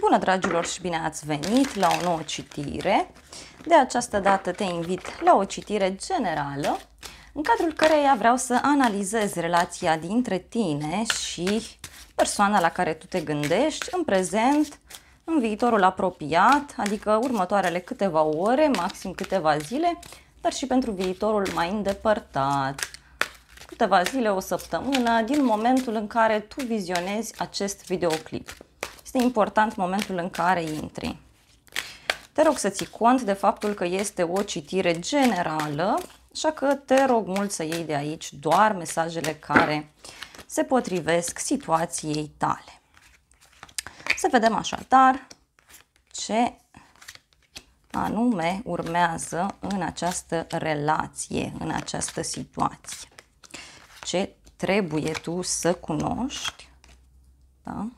Bună dragilor și bine ați venit la o nouă citire. De această dată te invit la o citire generală în cadrul căreia vreau să analizez relația dintre tine și persoana la care tu te gândești în prezent, în viitorul apropiat, adică următoarele câteva ore, maxim câteva zile, dar și pentru viitorul mai îndepărtat. Câteva zile, o săptămână, din momentul în care tu vizionezi acest videoclip. Este important momentul în care intri. Te rog să ții cont de faptul că este o citire generală, așa că te rog mult să iei de aici doar mesajele care se potrivesc situației tale. Să vedem așadar ce anume urmează în această relație, în această situație. Ce trebuie tu să cunoști, da?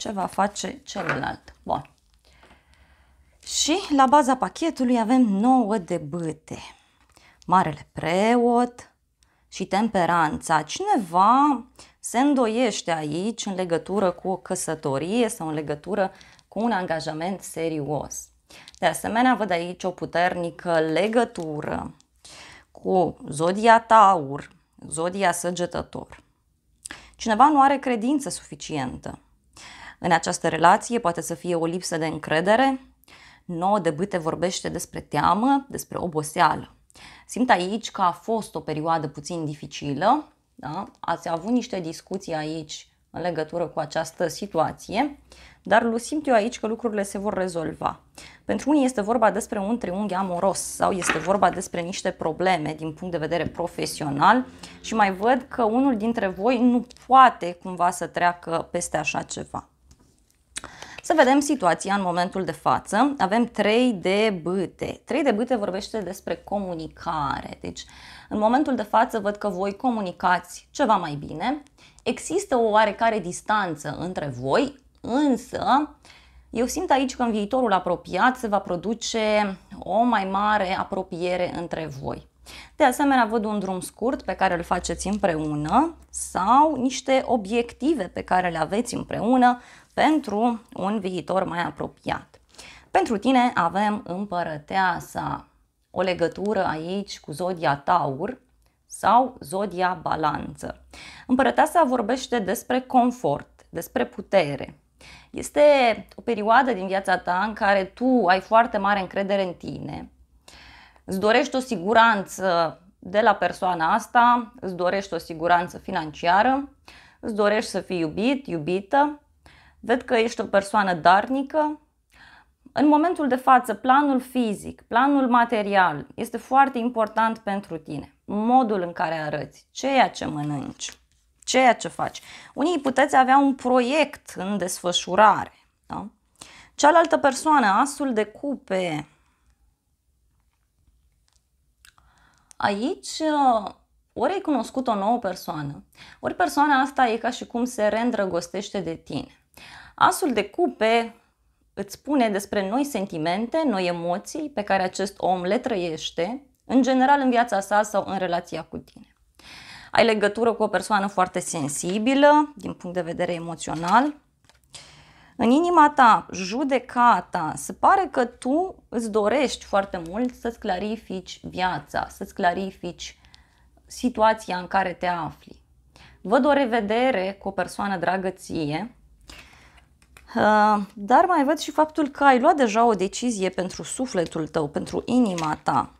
ce va face celălalt. Bun. Și la baza pachetului avem 9 de bâte. Marele preot și temperanța. Cineva se îndoiește aici în legătură cu o căsătorie sau în legătură cu un angajament serios. De asemenea, văd aici o puternică legătură cu zodia taur, zodia săgetător. Cineva nu are credință suficientă în această relație poate să fie o lipsă de încredere. 9 de bâte vorbește despre teamă, despre oboseală. Simt aici că a fost o perioadă puțin dificilă, da? ați avut niște discuții aici în legătură cu această situație, dar lu simt eu aici că lucrurile se vor rezolva. Pentru unii este vorba despre un triunghi amoros sau este vorba despre niște probleme din punct de vedere profesional și mai văd că unul dintre voi nu poate cumva să treacă peste așa ceva. Să vedem situația în momentul de față. Avem trei de bâte. Trei de bâte vorbește despre comunicare. Deci, în momentul de față văd că voi comunicați ceva mai bine. Există o oarecare distanță între voi, însă eu simt aici că în viitorul apropiat se va produce o mai mare apropiere între voi. De asemenea, văd un drum scurt pe care îl faceți împreună sau niște obiective pe care le aveți împreună pentru un viitor mai apropiat. Pentru tine avem împărăteasa, o legătură aici cu zodia Taur sau zodia Balanță. Împărăteasa vorbește despre confort, despre putere. Este o perioadă din viața ta în care tu ai foarte mare încredere în tine, îți dorești o siguranță de la persoana asta, îți dorești o siguranță financiară, îți dorești să fii iubit, iubită Văd că ești o persoană darnică. În momentul de față, planul fizic, planul material este foarte important pentru tine. Modul în care arăți, ceea ce mănânci, ceea ce faci. Unii puteți avea un proiect în desfășurare. Da? Cealaltă persoană, asul de cupe. Aici uh, ori ai cunoscut o nouă persoană, ori persoana asta e ca și cum se reîndrăgostește de tine. Asul de cupe îți spune despre noi sentimente, noi emoții pe care acest om le trăiește, în general în viața sa sau în relația cu tine. Ai legătură cu o persoană foarte sensibilă din punct de vedere emoțional. În inima ta, judecata, se pare că tu îți dorești foarte mult să-ți clarifici viața, să-ți clarifici situația în care te afli. Văd o revedere cu o persoană dragă ție, Uh, dar mai văd și faptul că ai luat deja o decizie pentru sufletul tău, pentru inima ta.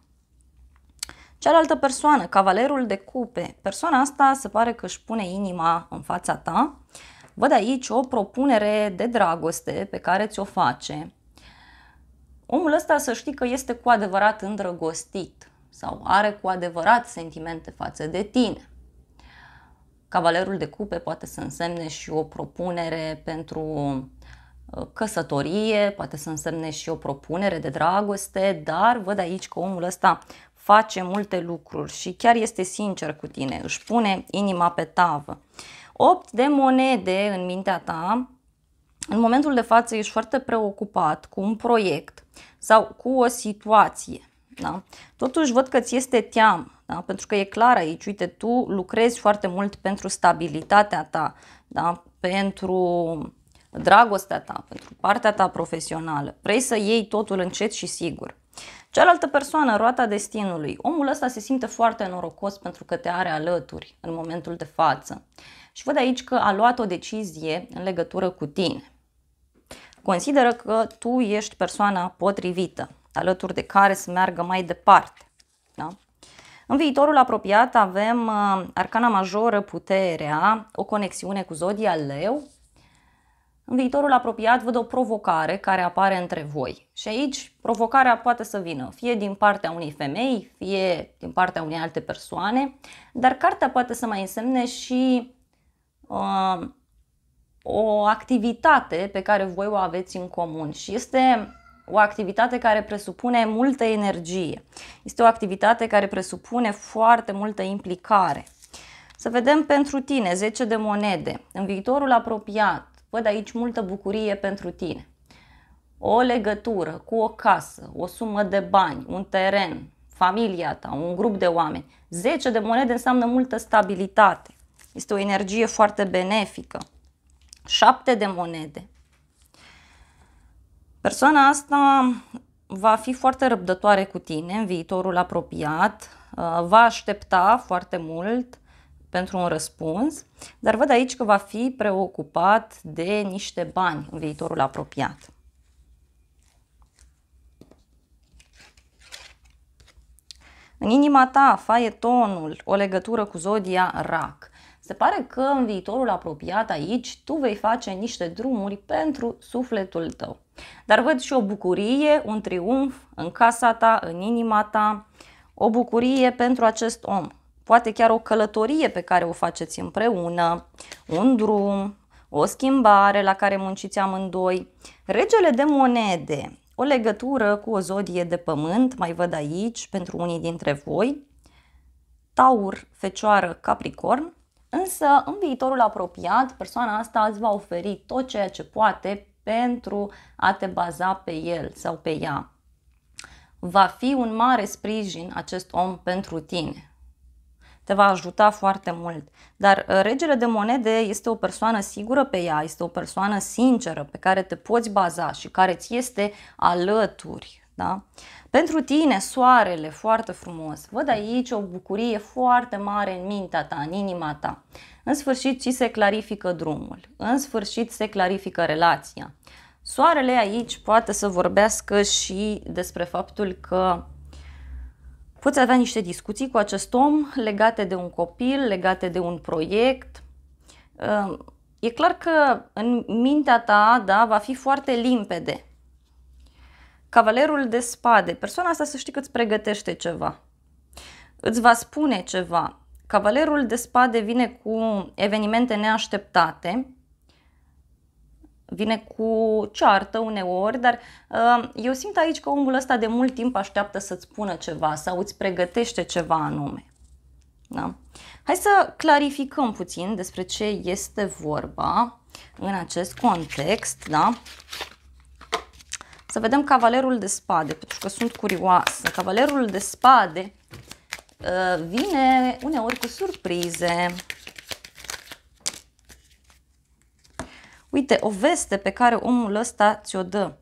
Cealaltă persoană, cavalerul de cupe, persoana asta se pare că își pune inima în fața ta. Văd aici o propunere de dragoste pe care ți-o face. Omul ăsta să știi că este cu adevărat îndrăgostit sau are cu adevărat sentimente față de tine. Cavalerul de cupe poate să însemne și o propunere pentru Uh, căsătorie, poate să însemne și o propunere de dragoste, dar văd aici că omul ăsta face multe lucruri și chiar este sincer cu tine, își pune inima pe tavă. 8 de monede în mintea ta, în momentul de față ești foarte preocupat cu un proiect sau cu o situație. Da? Totuși văd că ți este team, da? pentru că e clar aici, uite, tu lucrezi foarte mult pentru stabilitatea ta, da? pentru dragostea ta, pentru partea ta profesională. Vrei să iei totul încet și sigur. Cealaltă persoană, roata destinului. Omul ăsta se simte foarte norocos pentru că te are alături în momentul de față. Și văd aici că a luat o decizie în legătură cu tine. Consideră că tu ești persoana potrivită, alături de care să meargă mai departe. Da? În viitorul apropiat avem uh, arcana majoră, puterea, o conexiune cu zodia leu, în viitorul apropiat văd o provocare care apare între voi. Și aici provocarea poate să vină fie din partea unei femei, fie din partea unei alte persoane, dar cartea poate să mai însemne și uh, o activitate pe care voi o aveți în comun și este o activitate care presupune multă energie. Este o activitate care presupune foarte multă implicare. Să vedem pentru tine 10 de monede. În viitorul apropiat Văd aici multă bucurie pentru tine. O legătură cu o casă, o sumă de bani, un teren, familia ta, un grup de oameni. 10 de monede înseamnă multă stabilitate. Este o energie foarte benefică. 7 de monede. Persoana asta va fi foarte răbdătoare cu tine în viitorul apropiat, uh, va aștepta foarte mult, pentru un răspuns, dar văd aici că va fi preocupat de niște bani în viitorul apropiat. În inima ta, faietonul, o legătură cu zodia RAC. Se pare că în viitorul apropiat aici tu vei face niște drumuri pentru sufletul tău. Dar văd și o bucurie, un triumf în casa ta, în inima ta, o bucurie pentru acest om poate chiar o călătorie pe care o faceți împreună, un drum, o schimbare la care munciți amândoi. Regele de monede, o legătură cu o zodie de pământ, mai văd aici pentru unii dintre voi, Taur, Fecioară, Capricorn, însă în viitorul apropiat persoana asta îți va oferi tot ceea ce poate pentru a te baza pe el sau pe ea. Va fi un mare sprijin acest om pentru tine te va ajuta foarte mult. Dar uh, regele de monede este o persoană sigură pe ea, este o persoană sinceră pe care te poți baza și care ți este alături. Da? Pentru tine, soarele, foarte frumos, văd aici o bucurie foarte mare în mintea ta, în inima ta. În sfârșit ți se clarifică drumul, în sfârșit se clarifică relația. Soarele aici poate să vorbească și despre faptul că Poți avea niște discuții cu acest om legate de un copil, legate de un proiect. Ă, e clar că în mintea ta da, va fi foarte limpede. Cavalerul de spade, persoana asta să știi că îți pregătește ceva, îți va spune ceva. Cavalerul de spade vine cu evenimente neașteptate, vine cu ceartă uneori, dar uh, eu simt aici că omul ăsta de mult timp așteaptă să-ți spună ceva sau îți pregătește ceva anume. Da? Hai să clarificăm puțin despre ce este vorba în acest context, da? Să vedem cavalerul de spade, pentru că sunt curioasă. Cavalerul de spade uh, vine uneori cu surprize. Uite, o veste pe care omul ăsta ți-o dă.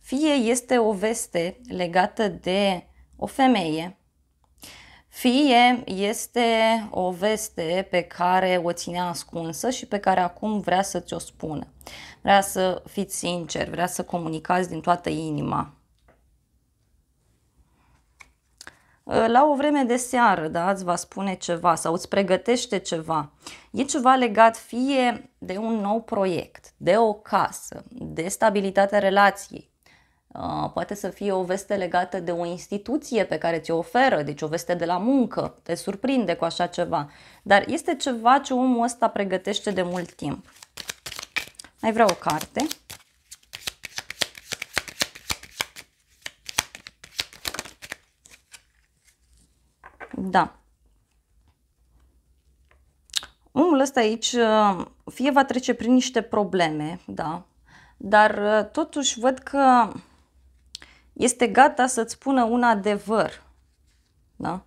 Fie este o veste legată de o femeie, fie este o veste pe care o ținea ascunsă și pe care acum vrea să ți-o spună. Vrea să fiți sincer. vrea să comunicați din toată inima. Ă, la o vreme de seară, da, îți va spune ceva sau îți pregătește ceva. E ceva legat fie de un nou proiect, de o casă, de stabilitatea relației, ă, poate să fie o veste legată de o instituție pe care ți-o oferă, deci o veste de la muncă, te surprinde cu așa ceva, dar este ceva ce omul ăsta pregătește de mult timp. Mai vreau o carte. Da. Omul ăsta aici uh, fie va trece prin niște probleme, da, dar uh, totuși văd că este gata să-ți spună un adevăr, da?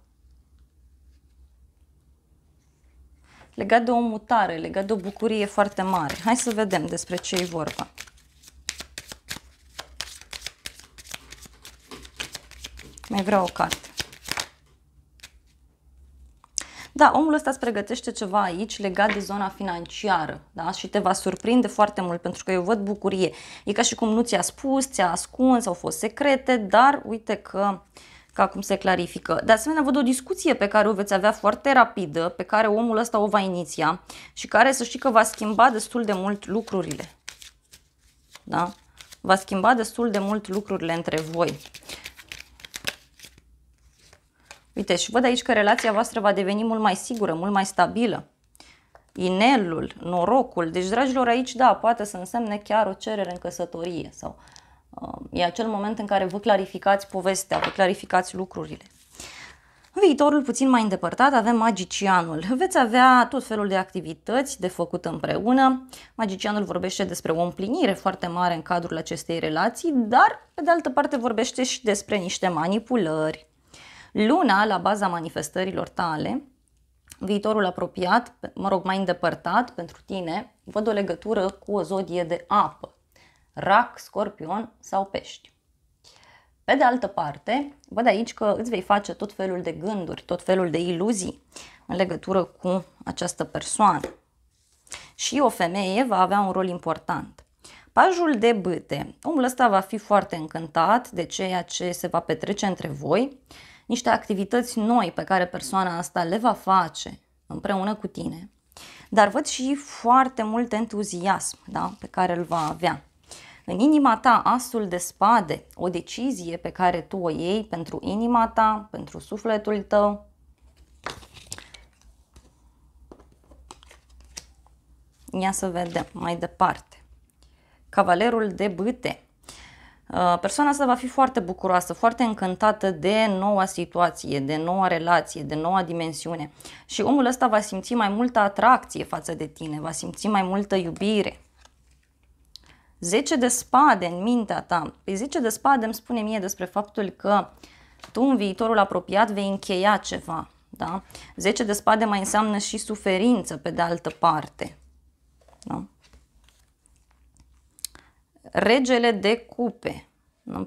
Legat de o mutare, legat de o bucurie foarte mare. Hai să vedem despre ce e vorba. Mai vreau o carte. da, omul ăsta îți pregătește ceva aici legat de zona financiară da? și te va surprinde foarte mult pentru că eu văd bucurie. E ca și cum nu ți-a spus, ți-a ascuns, au fost secrete, dar uite că că acum se clarifică. De asemenea, văd o discuție pe care o veți avea foarte rapidă, pe care omul ăsta o va iniția și care să știi că va schimba destul de mult lucrurile. Da? Va schimba destul de mult lucrurile între voi. Uite, și văd aici că relația voastră va deveni mult mai sigură, mult mai stabilă. Inelul, norocul. Deci, dragilor, aici, da, poate să însemne chiar o cerere în căsătorie sau uh, e acel moment în care vă clarificați povestea, vă clarificați lucrurile. În viitorul puțin mai îndepărtat avem magicianul. Veți avea tot felul de activități de făcut împreună. Magicianul vorbește despre o împlinire foarte mare în cadrul acestei relații, dar, pe de altă parte, vorbește și despre niște manipulări Luna, la baza manifestărilor tale, viitorul apropiat, mă rog, mai îndepărtat pentru tine, văd o legătură cu o zodie de apă, rac, scorpion sau pești. Pe de altă parte, văd aici că îți vei face tot felul de gânduri, tot felul de iluzii în legătură cu această persoană. Și o femeie va avea un rol important. Pajul de bâte. Omul ăsta va fi foarte încântat de ceea ce se va petrece între voi niște activități noi pe care persoana asta le va face împreună cu tine, dar văd și foarte mult entuziasm da? pe care îl va avea. În inima ta, asul de spade, o decizie pe care tu o iei pentru inima ta, pentru sufletul tău, Ia să vedem mai departe. Cavalerul de bâte. Uh, persoana asta va fi foarte bucuroasă, foarte încântată de noua situație, de noua relație, de noua dimensiune și omul ăsta va simți mai multă atracție față de tine, va simți mai multă iubire. 10 de spade în mintea ta. Pe păi 10 de spade îmi spune mie despre faptul că tu în viitorul apropiat vei încheia ceva. Da? 10 de spade mai înseamnă și suferință pe de altă parte. Da? regele de cupe.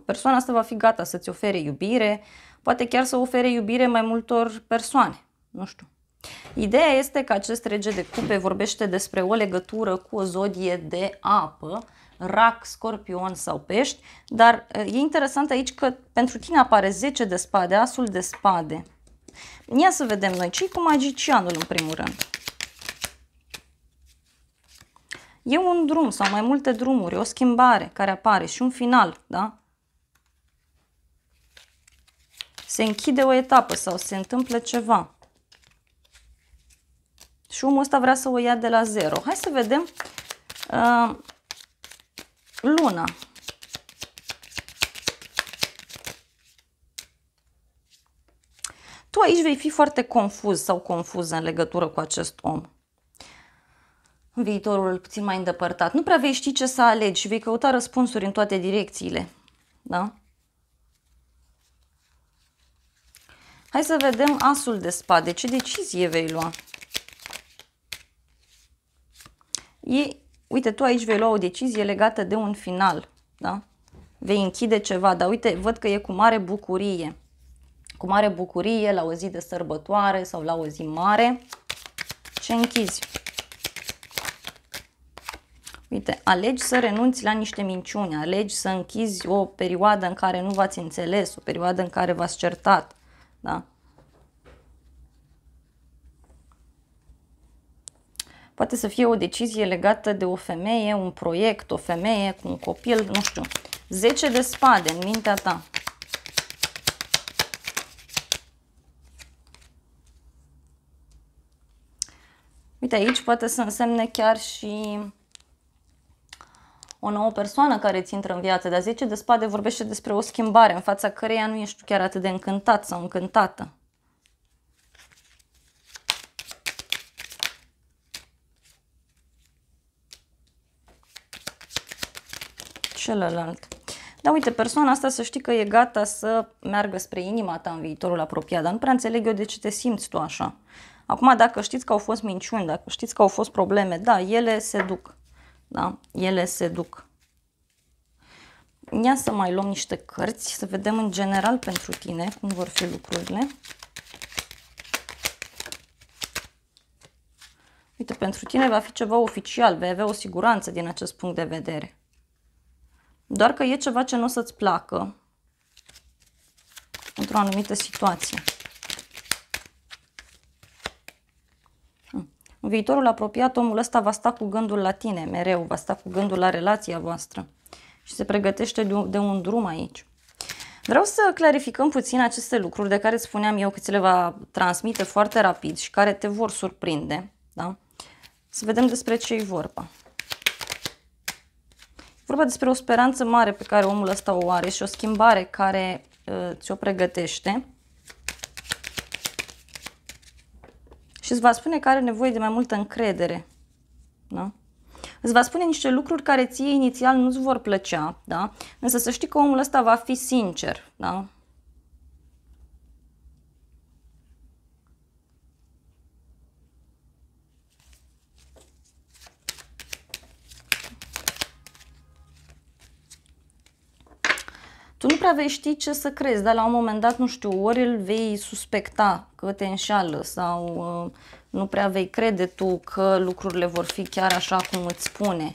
Persoana asta va fi gata să-ți ofere iubire, poate chiar să ofere iubire mai multor persoane, nu știu. Ideea este că acest rege de cupe vorbește despre o legătură cu o zodie de apă, rac, scorpion sau pești, dar e interesant aici că pentru tine apare 10 de spade, asul de spade. Ia să vedem noi ce cu magicianul în primul rând. E un drum sau mai multe drumuri, o schimbare care apare și un final, da? Se închide o etapă sau se întâmplă ceva. Și omul ăsta vrea să o ia de la zero. Hai să vedem uh, luna. Tu aici vei fi foarte confuz sau confuză în legătură cu acest om în viitorul puțin mai îndepărtat. Nu prea vei ști ce să alegi și vei căuta răspunsuri în toate direcțiile. Da? Hai să vedem asul de spade. Ce decizie vei lua? E, uite, tu aici vei lua o decizie legată de un final. Da? Vei închide ceva, dar uite, văd că e cu mare bucurie. Cu mare bucurie, la o zi de sărbătoare sau la o zi mare. Ce închizi? Uite, alegi să renunți la niște minciuni, alegi să închizi o perioadă în care nu v-ați înțeles, o perioadă în care v-ați certat, da? Poate să fie o decizie legată de o femeie, un proiect, o femeie cu un copil, nu știu. 10 de spade în mintea ta. Uite, aici poate să însemne chiar și o nouă persoană care ți intră în viață, dar 10 de spade vorbește despre o schimbare în fața căreia nu ești chiar atât de încântat sau încântată. Celălalt. Dar uite, persoana asta să știi că e gata să meargă spre inima ta în viitorul apropiat, dar nu prea înțeleg eu de ce te simți tu așa. Acum, dacă știți că au fost minciuni, dacă știți că au fost probleme, da, ele se duc. Da? Ele se duc. Ia să mai luăm niște cărți, să vedem în general pentru tine cum vor fi lucrurile. Uite, pentru tine va fi ceva oficial, vei avea o siguranță din acest punct de vedere. Doar că e ceva ce nu o să-ți placă într-o anumită situație. viitorul apropiat, omul ăsta va sta cu gândul la tine mereu, va sta cu gândul la relația voastră și se pregătește de un, de un drum aici. Vreau să clarificăm puțin aceste lucruri de care spuneam eu că ți le va transmite foarte rapid și care te vor surprinde. Da? Să vedem despre ce e vorba. E vorba despre o speranță mare pe care omul ăsta o are și o schimbare care uh, ți-o pregătește și îți va spune că are nevoie de mai multă încredere. Da? Îți va spune niște lucruri care ție inițial nu-ți vor plăcea, da? însă să știi că omul ăsta va fi sincer. Da? prea vei ști ce să crezi, dar la un moment dat, nu știu, ori îl vei suspecta că te înșală sau uh, nu prea vei crede tu că lucrurile vor fi chiar așa cum îți spune. Pentru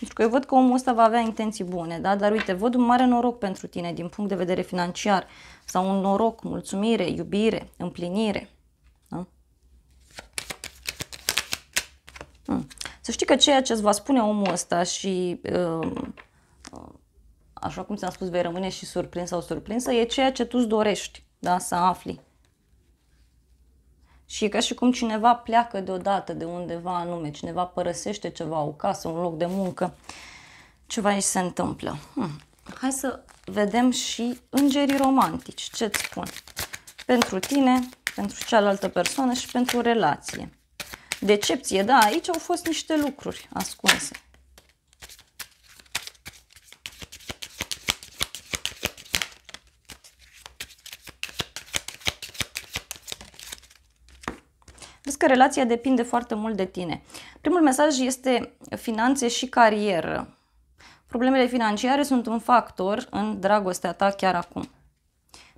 deci, că eu văd că omul ăsta va avea intenții bune, da? dar uite, văd un mare noroc pentru tine din punct de vedere financiar sau un noroc, mulțumire, iubire, împlinire. Da? Hmm. Să știi că ceea ce îți va spune omul ăsta și uh, uh, așa cum ți-am spus, vei rămâne și surprins sau surprinsă, e ceea ce tu dorești, da, să afli. Și e ca și cum cineva pleacă deodată de undeva anume, cineva părăsește ceva, o casă, un loc de muncă, ceva aici se întâmplă. Hmm. Hai să vedem și îngerii romantici, ce-ți spun. Pentru tine, pentru cealaltă persoană și pentru relație. Decepție, da, aici au fost niște lucruri ascunse. știți că relația depinde foarte mult de tine. Primul mesaj este finanțe și carieră. Problemele financiare sunt un factor în dragostea ta chiar acum.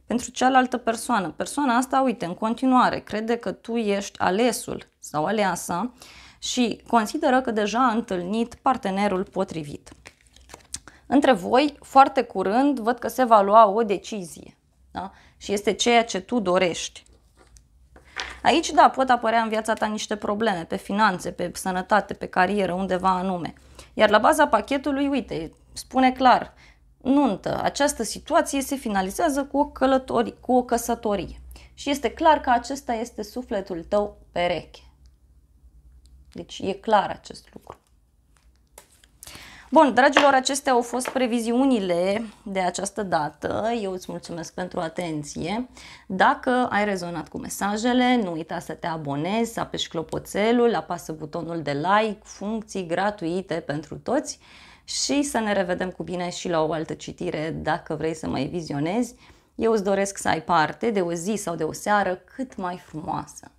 Pentru cealaltă persoană, persoana asta, uite, în continuare, crede că tu ești alesul sau aleasa și consideră că deja a întâlnit partenerul potrivit. Între voi, foarte curând, văd că se va lua o decizie da? și este ceea ce tu dorești. Aici, da, pot apărea în viața ta niște probleme, pe finanțe, pe sănătate, pe carieră, undeva anume. Iar la baza pachetului, uite, spune clar, nuntă, această situație se finalizează cu o, călătorie, cu o căsătorie. Și este clar că acesta este sufletul tău pereche. Deci e clar acest lucru. Bun, dragilor, acestea au fost previziunile de această dată. Eu îți mulțumesc pentru atenție. Dacă ai rezonat cu mesajele, nu uita să te abonezi, să apeși clopoțelul, apasă butonul de like, funcții gratuite pentru toți și să ne revedem cu bine și la o altă citire dacă vrei să mai vizionezi. Eu îți doresc să ai parte de o zi sau de o seară cât mai frumoasă.